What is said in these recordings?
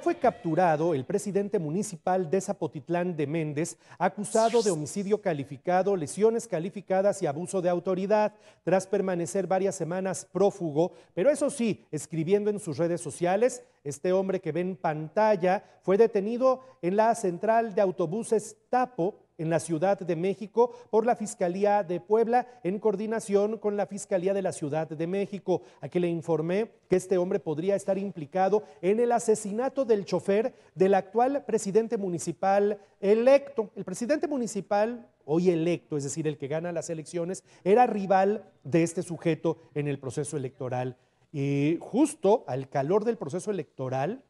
Fue capturado el presidente municipal de Zapotitlán de Méndez, acusado de homicidio calificado, lesiones calificadas y abuso de autoridad, tras permanecer varias semanas prófugo, pero eso sí, escribiendo en sus redes sociales, este hombre que ve en pantalla fue detenido en la central de autobuses Tapo en la Ciudad de México por la Fiscalía de Puebla en coordinación con la Fiscalía de la Ciudad de México. Aquí le informé que este hombre podría estar implicado en el asesinato del chofer del actual presidente municipal electo. El presidente municipal hoy electo, es decir, el que gana las elecciones, era rival de este sujeto en el proceso electoral. Y justo al calor del proceso electoral,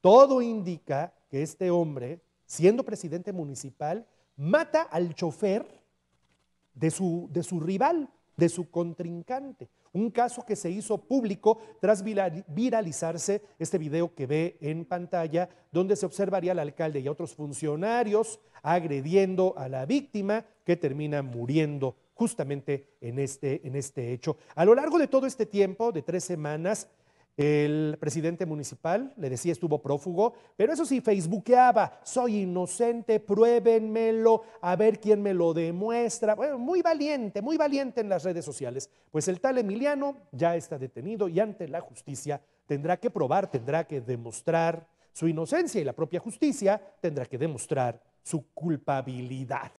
todo indica que este hombre, siendo presidente municipal, mata al chofer de su, de su rival, de su contrincante. Un caso que se hizo público tras viralizarse este video que ve en pantalla, donde se observaría al alcalde y a otros funcionarios agrediendo a la víctima que termina muriendo justamente en este, en este hecho. A lo largo de todo este tiempo, de tres semanas, el presidente municipal, le decía, estuvo prófugo, pero eso sí, facebookeaba, soy inocente, pruébenmelo, a ver quién me lo demuestra. Bueno, muy valiente, muy valiente en las redes sociales. Pues el tal Emiliano ya está detenido y ante la justicia tendrá que probar, tendrá que demostrar su inocencia y la propia justicia tendrá que demostrar su culpabilidad.